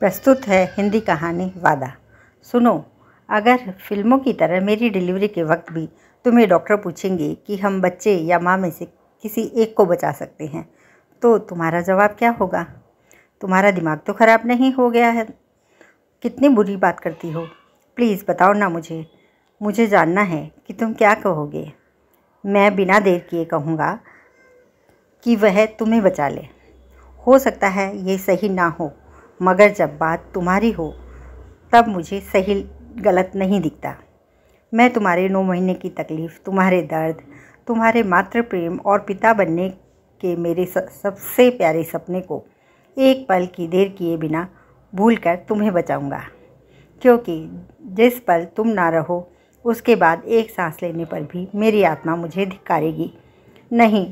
प्रस्तुत है हिंदी कहानी वादा सुनो अगर फिल्मों की तरह मेरी डिलीवरी के वक्त भी तुम्हें डॉक्टर पूछेंगे कि हम बच्चे या माँ में से किसी एक को बचा सकते हैं तो तुम्हारा जवाब क्या होगा तुम्हारा दिमाग तो ख़राब नहीं हो गया है कितनी बुरी बात करती हो प्लीज़ बताओ ना मुझे मुझे जानना है कि तुम क्या कहोगे मैं बिना देर किए कहूँगा कि वह तुम्हें बचा ले हो सकता है ये सही ना हो मगर जब बात तुम्हारी हो तब मुझे सही गलत नहीं दिखता मैं तुम्हारे नौ महीने की तकलीफ़ तुम्हारे दर्द तुम्हारे मातृ प्रेम और पिता बनने के मेरे सबसे प्यारे सपने को एक पल की देर किए बिना भूल कर तुम्हें बचाऊंगा क्योंकि जिस पल तुम ना रहो उसके बाद एक सांस लेने पर भी मेरी आत्मा मुझे धिकारेगी नहीं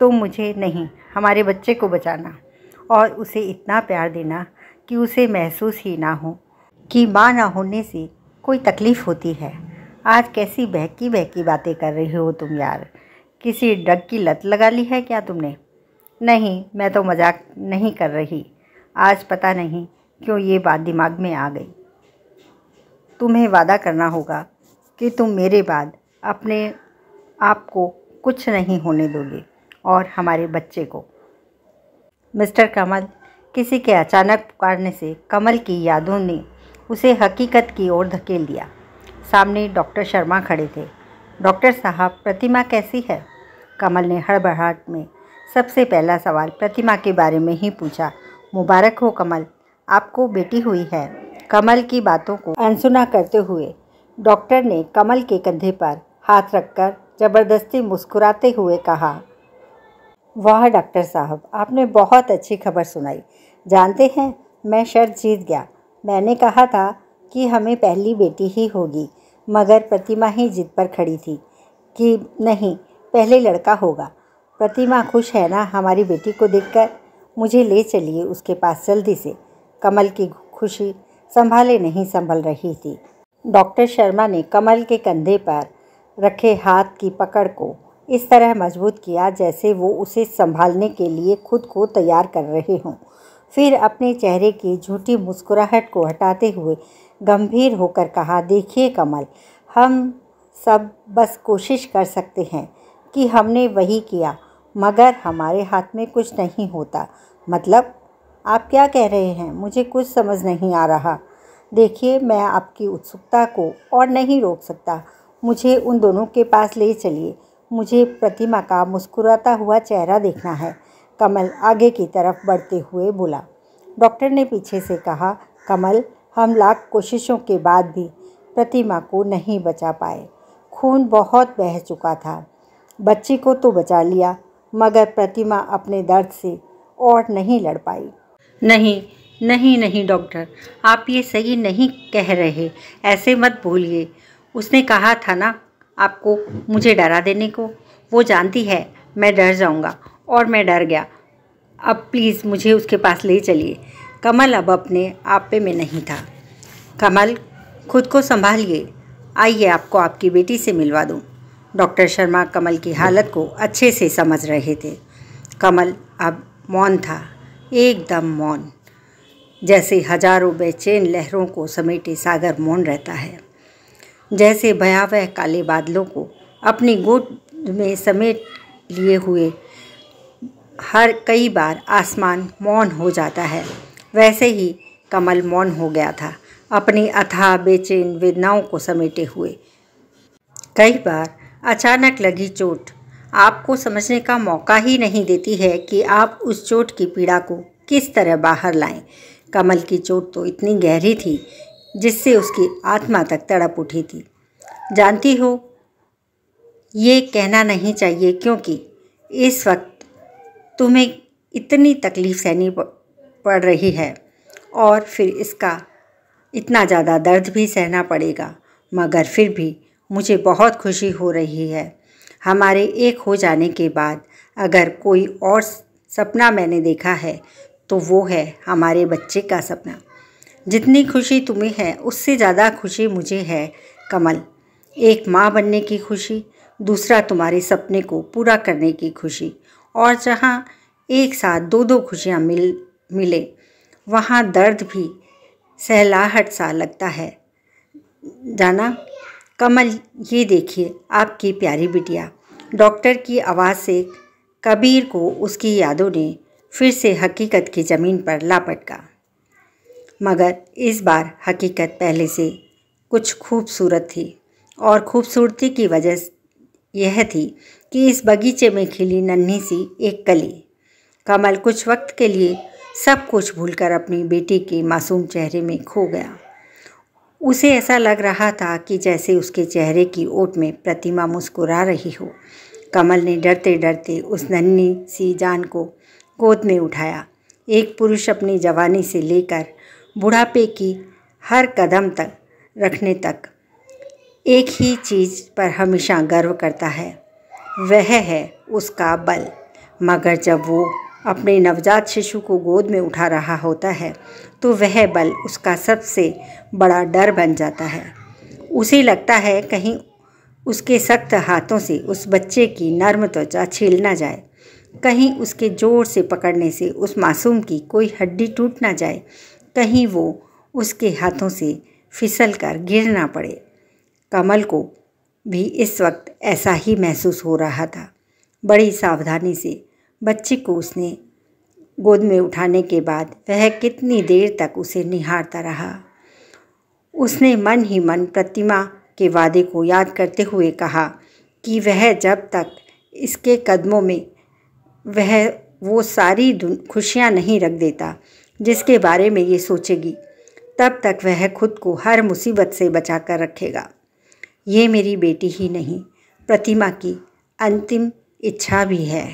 तुम मुझे नहीं हमारे बच्चे को बचाना और उसे इतना प्यार देना कि उसे महसूस ही ना हो कि माँ ना होने से कोई तकलीफ़ होती है आज कैसी बहकी बहकी बातें कर रही हो तुम यार किसी डग की लत लगा ली है क्या तुमने नहीं मैं तो मजाक नहीं कर रही आज पता नहीं क्यों ये बात दिमाग में आ गई तुम्हें वादा करना होगा कि तुम मेरे बाद अपने आप को कुछ नहीं होने दोगे और हमारे बच्चे को मिस्टर कमल किसी के अचानक पुकारने से कमल की यादों ने उसे हकीकत की ओर धकेल दिया सामने डॉक्टर शर्मा खड़े थे डॉक्टर साहब प्रतिमा कैसी है कमल ने हड़बड़ाहट में सबसे पहला सवाल प्रतिमा के बारे में ही पूछा मुबारक हो कमल आपको बेटी हुई है कमल की बातों को अनसुना करते हुए डॉक्टर ने कमल के कंधे पर हाथ रखकर ज़बरदस्ती मुस्कुराते हुए कहा वाह डॉक्टर साहब आपने बहुत अच्छी खबर सुनाई जानते हैं मैं शर्त जीत गया मैंने कहा था कि हमें पहली बेटी ही होगी मगर प्रतिमा ही जिद पर खड़ी थी कि नहीं पहले लड़का होगा प्रतिमा खुश है ना हमारी बेटी को देखकर मुझे ले चलिए उसके पास जल्दी से कमल की खुशी संभाले नहीं संभल रही थी डॉक्टर शर्मा ने कमल के कंधे पर रखे हाथ की पकड़ को इस तरह मजबूत किया जैसे वो उसे संभालने के लिए खुद को तैयार कर रहे हों फिर अपने चेहरे की झूठी मुस्कुराहट को हटाते हुए गंभीर होकर कहा देखिए कमल हम सब बस कोशिश कर सकते हैं कि हमने वही किया मगर हमारे हाथ में कुछ नहीं होता मतलब आप क्या कह रहे हैं मुझे कुछ समझ नहीं आ रहा देखिए मैं आपकी उत्सुकता को और नहीं रोक सकता मुझे उन दोनों के पास ले चलिए मुझे प्रतिमा का मुस्कुराता हुआ चेहरा देखना है कमल आगे की तरफ बढ़ते हुए बोला डॉक्टर ने पीछे से कहा कमल हम लाख कोशिशों के बाद भी प्रतिमा को नहीं बचा पाए खून बहुत बह चुका था बच्चे को तो बचा लिया मगर प्रतिमा अपने दर्द से और नहीं लड़ पाई नहीं नहीं नहीं डॉक्टर आप ये सही नहीं कह रहे ऐसे मत बोलिए उसने कहा था ना आपको मुझे डरा देने को वो जानती है मैं डर जाऊँगा और मैं डर गया अब प्लीज़ मुझे उसके पास ले चलिए कमल अब अपने आप पे में नहीं था कमल खुद को संभालिए आइए आपको आपकी बेटी से मिलवा दूँ डॉक्टर शर्मा कमल की हालत को अच्छे से समझ रहे थे कमल अब मौन था एकदम मौन जैसे हजारों बेचैन लहरों को समेटे सागर मौन रहता है जैसे भयावह काले बादलों को अपनी गोद में समेट लिए हुए हर कई बार आसमान मौन हो जाता है वैसे ही कमल मौन हो गया था अपनी अथाह बेचैन वेदनाओं को समेटे हुए कई बार अचानक लगी चोट आपको समझने का मौका ही नहीं देती है कि आप उस चोट की पीड़ा को किस तरह बाहर लाएं कमल की चोट तो इतनी गहरी थी जिससे उसकी आत्मा तक तड़प उठी थी जानती हो ये कहना नहीं चाहिए क्योंकि इस वक्त तुम्हें इतनी तकलीफ़ सहनी पड़ रही है और फिर इसका इतना ज़्यादा दर्द भी सहना पड़ेगा मगर फिर भी मुझे बहुत खुशी हो रही है हमारे एक हो जाने के बाद अगर कोई और सपना मैंने देखा है तो वो है हमारे बच्चे का सपना जितनी खुशी तुम्हें है उससे ज़्यादा खुशी मुझे है कमल एक माँ बनने की खुशी दूसरा तुम्हारे सपने को पूरा करने की खुशी और जहाँ एक साथ दो दो खुशियाँ मिल मिले वहाँ दर्द भी सहलाहट सा लगता है जाना कमल ये देखिए आपकी प्यारी बिटिया डॉक्टर की आवाज़ से कबीर को उसकी यादों ने फिर से हकीकत की ज़मीन पर लापटका मगर इस बार हकीकत पहले से कुछ खूबसूरत थी और खूबसूरती की वजह यह थी कि इस बगीचे में खिली नन्ही सी एक कली कमल कुछ वक्त के लिए सब कुछ भूलकर अपनी बेटी के मासूम चेहरे में खो गया उसे ऐसा लग रहा था कि जैसे उसके चेहरे की ओट में प्रतिमा मुस्कुरा रही हो कमल ने डरते डरते उस नन्ही सी जान को गोद में उठाया एक पुरुष अपनी जवानी से लेकर बुढ़ापे की हर कदम तक रखने तक एक ही चीज़ पर हमेशा गर्व करता है वह है उसका बल मगर जब वो अपने नवजात शिशु को गोद में उठा रहा होता है तो वह बल उसका सबसे बड़ा डर बन जाता है उसे लगता है कहीं उसके सख्त हाथों से उस बच्चे की नर्म त्वचा छील ना जाए कहीं उसके जोर से पकड़ने से उस मासूम की कोई हड्डी टूट ना जाए कहीं वो उसके हाथों से फिसल कर गिर ना पड़े कमल को भी इस वक्त ऐसा ही महसूस हो रहा था बड़ी सावधानी से बच्चे को उसने गोद में उठाने के बाद वह कितनी देर तक उसे निहारता रहा उसने मन ही मन प्रतिमा के वादे को याद करते हुए कहा कि वह जब तक इसके कदमों में वह वो सारी खुशियाँ नहीं रख देता जिसके बारे में ये सोचेगी तब तक वह खुद को हर मुसीबत से बचा कर रखेगा ये मेरी बेटी ही नहीं प्रतिमा की अंतिम इच्छा भी है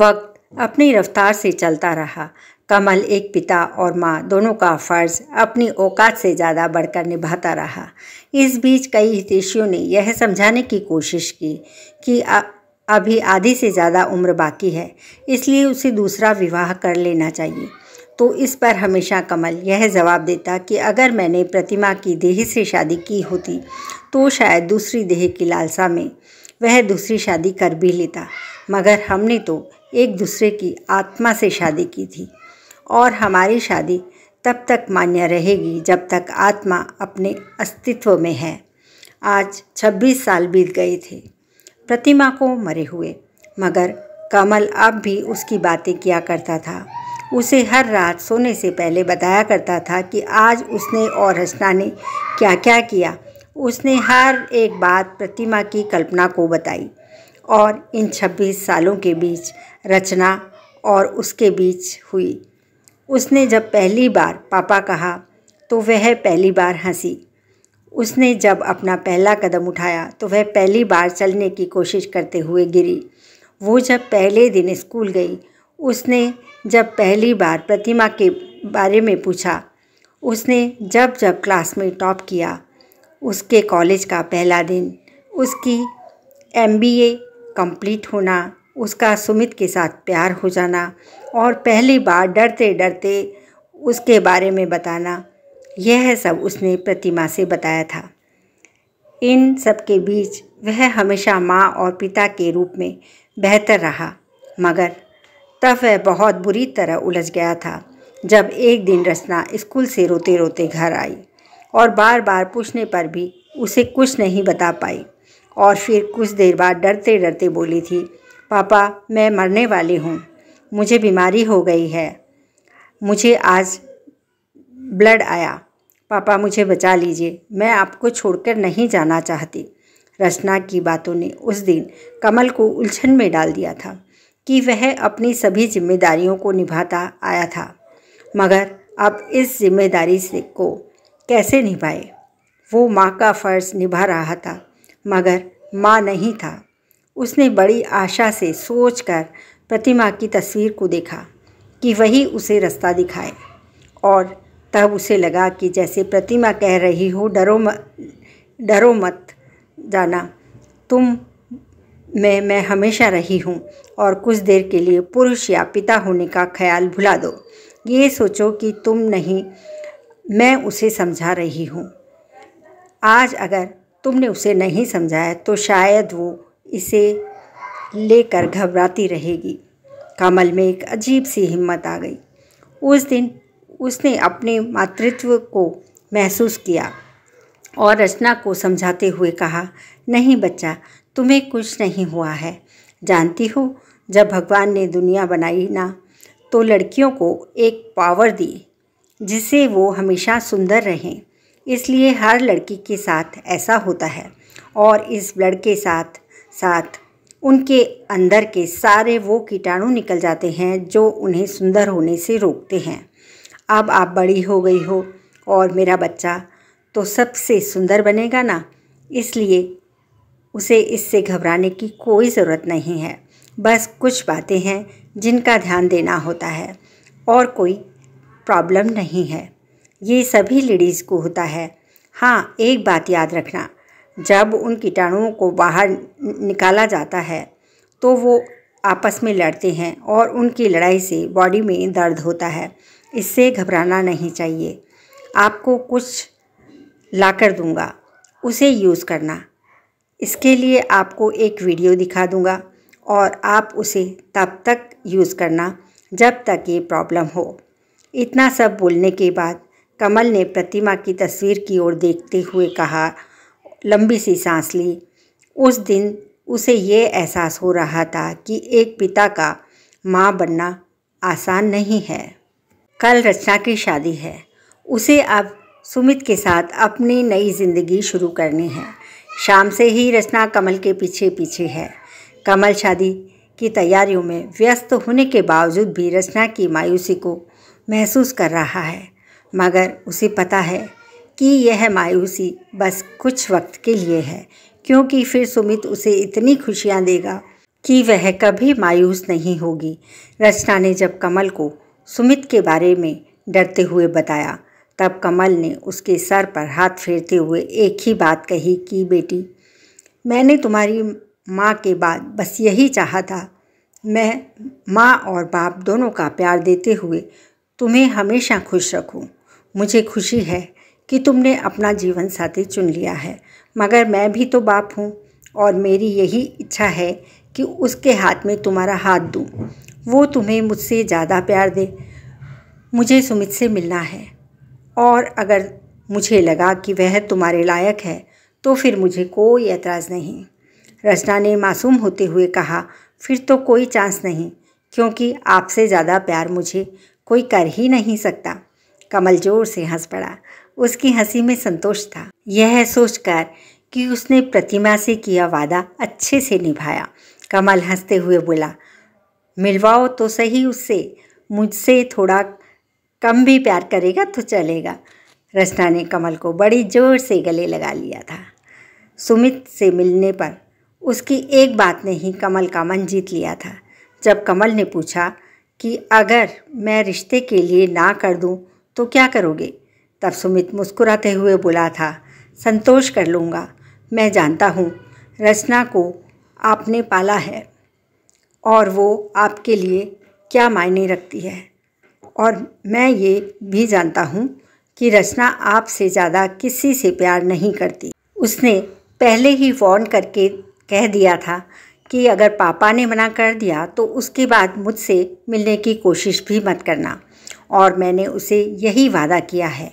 वक्त अपनी रफ्तार से चलता रहा कमल एक पिता और माँ दोनों का फ़र्ज अपनी औकात से ज़्यादा बढ़कर निभाता रहा इस बीच कई हितेशियों ने यह समझाने की कोशिश की कि अभी आधी से ज़्यादा उम्र बाकी है इसलिए उसे दूसरा विवाह कर लेना चाहिए तो इस पर हमेशा कमल यह जवाब देता कि अगर मैंने प्रतिमा की देह से शादी की होती तो शायद दूसरी देह की लालसा में वह दूसरी शादी कर भी लेता मगर हमने तो एक दूसरे की आत्मा से शादी की थी और हमारी शादी तब तक मान्य रहेगी जब तक आत्मा अपने अस्तित्व में है आज 26 साल बीत गए थे प्रतिमा को मरे हुए मगर कमल अब भी उसकी बातें किया करता था उसे हर रात सोने से पहले बताया करता था कि आज उसने और हसना ने क्या क्या किया उसने हर एक बात प्रतिमा की कल्पना को बताई और इन 26 सालों के बीच रचना और उसके बीच हुई उसने जब पहली बार पापा कहा तो वह पहली बार हंसी उसने जब अपना पहला कदम उठाया तो वह पहली बार चलने की कोशिश करते हुए गिरी वो जब पहले दिन स्कूल गई उसने जब पहली बार प्रतिमा के बारे में पूछा उसने जब जब क्लास में टॉप किया उसके कॉलेज का पहला दिन उसकी एम बी ए कम्प्लीट होना उसका सुमित के साथ प्यार हो जाना और पहली बार डरते डरते उसके बारे में बताना यह सब उसने प्रतिमा से बताया था इन सब के बीच वह हमेशा माँ और पिता के रूप में बेहतर रहा मगर तब वह बहुत बुरी तरह उलझ गया था जब एक दिन रचना स्कूल से रोते रोते घर आई और बार बार पूछने पर भी उसे कुछ नहीं बता पाई और फिर कुछ देर बाद डरते डरते बोली थी पापा मैं मरने वाली हूँ मुझे बीमारी हो गई है मुझे आज ब्लड आया पापा मुझे बचा लीजिए मैं आपको छोड़कर नहीं जाना चाहती रचना की बातों ने उस दिन कमल को उलझन में डाल दिया था कि वह अपनी सभी जिम्मेदारियों को निभाता आया था मगर अब इस जिम्मेदारी से को कैसे निभाए वो माँ का फ़र्ज निभा रहा था मगर माँ नहीं था उसने बड़ी आशा से सोचकर प्रतिमा की तस्वीर को देखा कि वही उसे रास्ता दिखाए और तब उसे लगा कि जैसे प्रतिमा कह रही हो डरो मत डरो मत जाना तुम में मैं हमेशा रही हूँ और कुछ देर के लिए पुरुष या पिता होने का ख्याल भुला दो ये सोचो कि तुम नहीं मैं उसे समझा रही हूँ आज अगर तुमने उसे नहीं समझाया तो शायद वो इसे लेकर घबराती रहेगी कमल में एक अजीब सी हिम्मत आ गई उस दिन उसने अपने मातृत्व को महसूस किया और रचना को समझाते हुए कहा नहीं बच्चा तुम्हें कुछ नहीं हुआ है जानती हो जब भगवान ने दुनिया बनाई ना तो लड़कियों को एक पावर दी जिससे वो हमेशा सुंदर रहें इसलिए हर लड़की के साथ ऐसा होता है और इस ब्लड के साथ साथ उनके अंदर के सारे वो कीटाणु निकल जाते हैं जो उन्हें सुंदर होने से रोकते हैं अब आप बड़ी हो गई हो और मेरा बच्चा तो सबसे सुंदर बनेगा ना इसलिए उसे इससे घबराने की कोई ज़रूरत नहीं है बस कुछ बातें हैं जिनका ध्यान देना होता है और कोई प्रॉब्लम नहीं है ये सभी लेडीज़ को होता है हाँ एक बात याद रखना जब उन कीटाणुओं को बाहर निकाला जाता है तो वो आपस में लड़ते हैं और उनकी लड़ाई से बॉडी में दर्द होता है इससे घबराना नहीं चाहिए आपको कुछ लाकर दूंगा उसे यूज़ करना इसके लिए आपको एक वीडियो दिखा दूँगा और आप उसे तब तक यूज़ करना जब तक ये प्रॉब्लम हो इतना सब बोलने के बाद कमल ने प्रतिमा की तस्वीर की ओर देखते हुए कहा लंबी सी सांस ली उस दिन उसे ये एहसास हो रहा था कि एक पिता का माँ बनना आसान नहीं है कल रचना की शादी है उसे अब सुमित के साथ अपनी नई ज़िंदगी शुरू करनी है शाम से ही रचना कमल के पीछे पीछे है कमल शादी की तैयारियों में व्यस्त होने के बावजूद भी रचना की मायूसी को महसूस कर रहा है मगर उसे पता है कि यह मायूसी बस कुछ वक्त के लिए है क्योंकि फिर सुमित उसे इतनी खुशियाँ देगा कि वह कभी मायूस नहीं होगी रचना ने जब कमल को सुमित के बारे में डरते हुए बताया तब कमल ने उसके सर पर हाथ फेरते हुए एक ही बात कही कि बेटी मैंने तुम्हारी माँ के बाद बस यही चाहा था मैं माँ और बाप दोनों का प्यार देते हुए तुम्हें हमेशा खुश रखूं। मुझे खुशी है कि तुमने अपना जीवन साथी चुन लिया है मगर मैं भी तो बाप हूँ और मेरी यही इच्छा है कि उसके हाथ में तुम्हारा हाथ दूँ वो तुम्हें मुझसे ज़्यादा प्यार दे मुझे सुमित से मिलना है और अगर मुझे लगा कि वह तुम्हारे लायक है तो फिर मुझे कोई एतराज़ नहीं रचना ने मासूम होते हुए कहा फिर तो कोई चांस नहीं क्योंकि आपसे ज़्यादा प्यार मुझे कोई कर ही नहीं सकता कमल जोर से हंस पड़ा उसकी हंसी में संतोष था यह सोचकर कि उसने प्रतिमा से किया वादा अच्छे से निभाया कमल हंसते हुए बोला मिलवाओ तो सही उससे मुझसे थोड़ा कम भी प्यार करेगा तो चलेगा रचना ने कमल को बड़ी जोर से गले लगा लिया था सुमित से मिलने पर उसकी एक बात ने ही कमल का मन जीत लिया था जब कमल ने पूछा कि अगर मैं रिश्ते के लिए ना कर दूं तो क्या करोगे तब सुमित मुस्कुराते हुए बोला था संतोष कर लूँगा मैं जानता हूँ रचना को आपने पाला है और वो आपके लिए क्या मायने रखती है और मैं ये भी जानता हूँ कि रचना आपसे ज़्यादा किसी से प्यार नहीं करती उसने पहले ही वॉर्न करके कह दिया था कि अगर पापा ने मना कर दिया तो उसके बाद मुझसे मिलने की कोशिश भी मत करना और मैंने उसे यही वादा किया है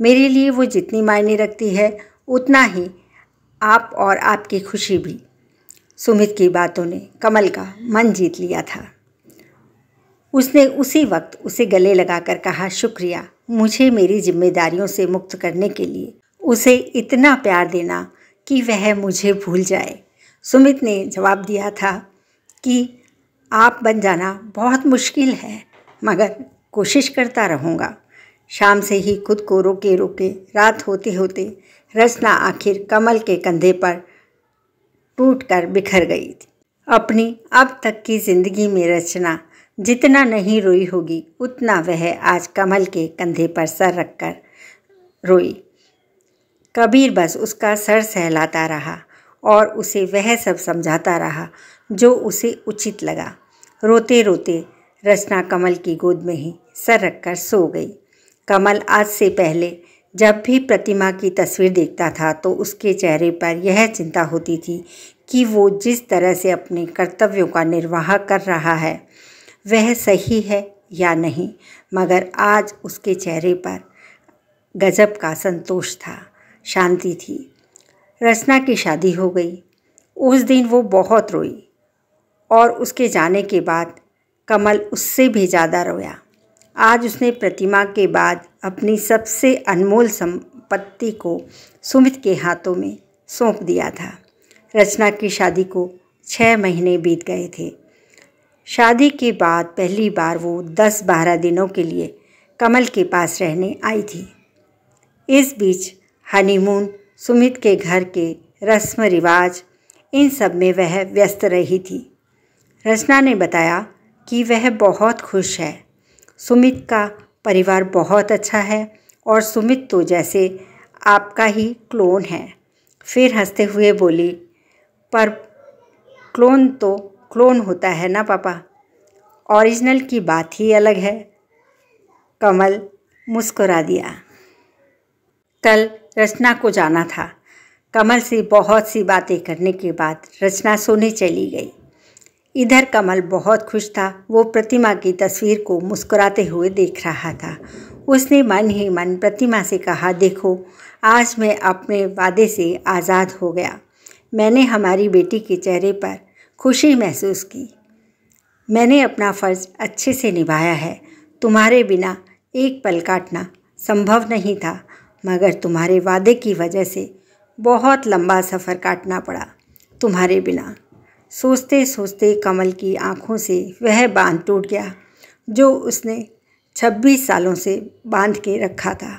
मेरे लिए वो जितनी मायने रखती है उतना ही आप और आपकी खुशी भी सुमित की बातों ने कमल का मन जीत लिया था उसने उसी वक्त उसे गले लगाकर कहा शुक्रिया मुझे मेरी जिम्मेदारियों से मुक्त करने के लिए उसे इतना प्यार देना कि वह मुझे भूल जाए सुमित ने जवाब दिया था कि आप बन जाना बहुत मुश्किल है मगर कोशिश करता रहूँगा शाम से ही खुद को रोके रोके रात होते होते रचना आखिर कमल के कंधे पर टूट कर बिखर गई थी अपनी अब तक की ज़िंदगी में रचना जितना नहीं रोई होगी उतना वह आज कमल के कंधे पर सर रखकर रोई कबीर बस उसका सर सहलाता रहा और उसे वह सब समझाता रहा जो उसे उचित लगा रोते रोते रचना कमल की गोद में ही सर रखकर सो गई कमल आज से पहले जब भी प्रतिमा की तस्वीर देखता था तो उसके चेहरे पर यह चिंता होती थी कि वो जिस तरह से अपने कर्तव्यों का निर्वाह कर रहा है वह सही है या नहीं मगर आज उसके चेहरे पर गजब का संतोष था शांति थी रचना की शादी हो गई उस दिन वो बहुत रोई और उसके जाने के बाद कमल उससे भी ज़्यादा रोया आज उसने प्रतिमा के बाद अपनी सबसे अनमोल संपत्ति को सुमित के हाथों में सौंप दिया था रचना की शादी को छः महीने बीत गए थे शादी के बाद पहली बार वो दस बारह दिनों के लिए कमल के पास रहने आई थी इस बीच हनीमून सुमित के घर के रस्म रिवाज इन सब में वह व्यस्त रही थी रचना ने बताया कि वह बहुत खुश है सुमित का परिवार बहुत अच्छा है और सुमित तो जैसे आपका ही क्लोन है फिर हंसते हुए बोली पर क्लोन तो क्लोन होता है ना पापा ओरिजिनल की बात ही अलग है कमल मुस्कुरा दिया कल रचना को जाना था कमल से बहुत सी बातें करने के बाद रचना सोने चली गई इधर कमल बहुत खुश था वो प्रतिमा की तस्वीर को मुस्कुराते हुए देख रहा था उसने मन ही मन प्रतिमा से कहा देखो आज मैं अपने वादे से आज़ाद हो गया मैंने हमारी बेटी के चेहरे पर खुशी महसूस की मैंने अपना फ़र्ज़ अच्छे से निभाया है तुम्हारे बिना एक पल काटना संभव नहीं था मगर तुम्हारे वादे की वजह से बहुत लंबा सफ़र काटना पड़ा तुम्हारे बिना सोचते सोचते कमल की आंखों से वह बांध टूट गया जो उसने 26 सालों से बांध के रखा था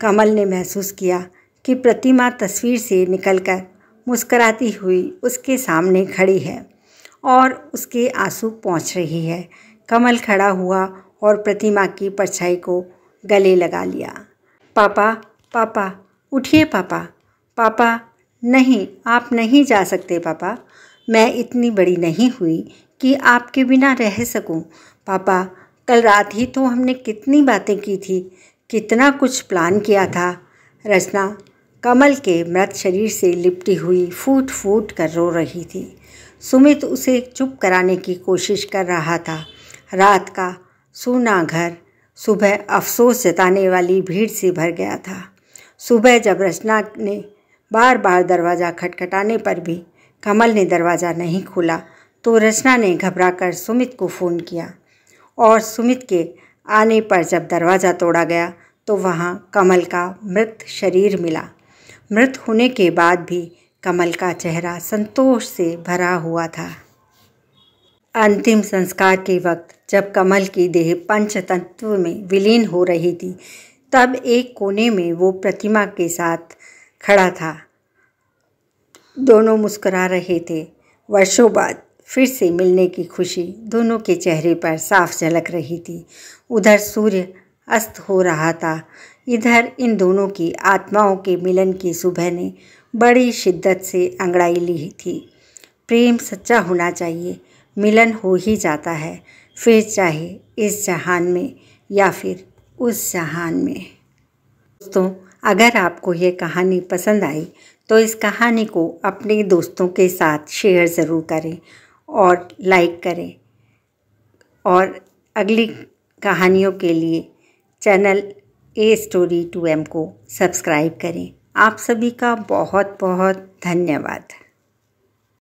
कमल ने महसूस किया कि प्रतिमा तस्वीर से निकलकर मुस्कराती हुई उसके सामने खड़ी है और उसके आंसू पहुँच रही है कमल खड़ा हुआ और प्रतिमा की परछाई को गले लगा लिया पापा पापा उठिए पापा पापा नहीं आप नहीं जा सकते पापा मैं इतनी बड़ी नहीं हुई कि आपके बिना रह सकूं पापा कल रात ही तो हमने कितनी बातें की थी कितना कुछ प्लान किया था रचना कमल के मृत शरीर से लिपटी हुई फूट फूट कर रो रही थी सुमित उसे चुप कराने की कोशिश कर रहा था रात का सूना घर सुबह अफसोस जताने वाली भीड़ से भर गया था सुबह जब रचना ने बार बार दरवाज़ा खटखटाने पर भी कमल ने दरवाज़ा नहीं खोला तो रचना ने घबराकर सुमित को फ़ोन किया और सुमित के आने पर जब दरवाज़ा तोड़ा गया तो वहाँ कमल का मृत शरीर मिला मृत होने के बाद भी कमल का चेहरा संतोष से भरा हुआ था अंतिम संस्कार के वक्त जब कमल की देह पंचतत्व में विलीन हो रही थी तब एक कोने में वो प्रतिमा के साथ खड़ा था दोनों मुस्करा रहे थे वर्षों बाद फिर से मिलने की खुशी दोनों के चेहरे पर साफ झलक रही थी उधर सूर्य अस्त हो रहा था इधर इन दोनों की आत्माओं के मिलन की सुबह ने बड़ी शिद्दत से अंगड़ाई ली थी प्रेम सच्चा होना चाहिए मिलन हो ही जाता है फिर चाहे इस जहान में या फिर उस जहान में दोस्तों अगर आपको ये कहानी पसंद आई तो इस कहानी को अपने दोस्तों के साथ शेयर ज़रूर करें और लाइक करें और अगली कहानियों के लिए channel a story to M को सब्सक्राइब करें आप सभी का बहुत बहुत धन्यवाद